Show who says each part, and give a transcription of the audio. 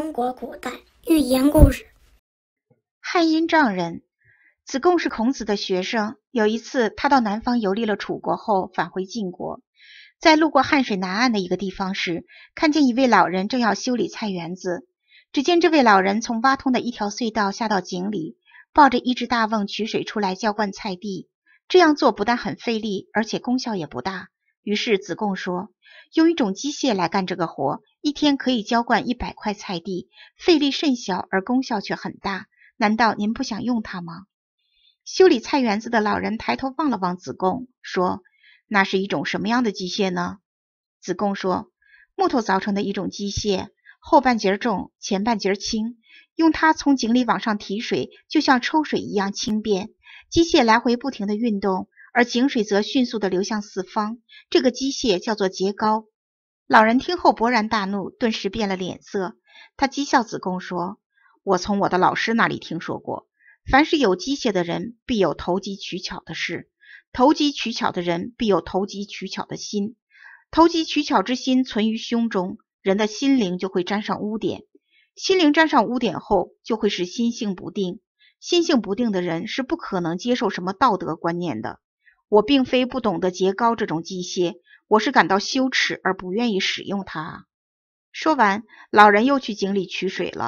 Speaker 1: 中国古代寓言故事。汉阴丈人，子贡是孔子的学生。有一次，他到南方游历了楚国后，返回晋国，在路过汉水南岸的一个地方时，看见一位老人正要修理菜园子。只见这位老人从挖通的一条隧道下到井里，抱着一只大瓮取水出来浇灌菜地。这样做不但很费力，而且功效也不大。于是子贡说：“用一种机械来干这个活，一天可以浇灌一百块菜地，费力甚小，而功效却很大。难道您不想用它吗？”修理菜园子的老人抬头望了望子贡，说：“那是一种什么样的机械呢？”子贡说：“木头造成的一种机械，后半截重，前半截轻，用它从井里往上提水，就像抽水一样轻便。机械来回不停地运动。”而井水则迅速地流向四方。这个机械叫做节高。老人听后勃然大怒，顿时变了脸色。他讥笑子贡说：“我从我的老师那里听说过，凡是有机械的人，必有投机取巧的事；投机取巧的人，必有投机取巧的心。投机取巧之心存于胸中，人的心灵就会沾上污点。心灵沾上污点后，就会使心性不定。心性不定的人，是不可能接受什么道德观念的。”我并非不懂得截高这种机械，我是感到羞耻而不愿意使用它。说完，老人又去井里取水了。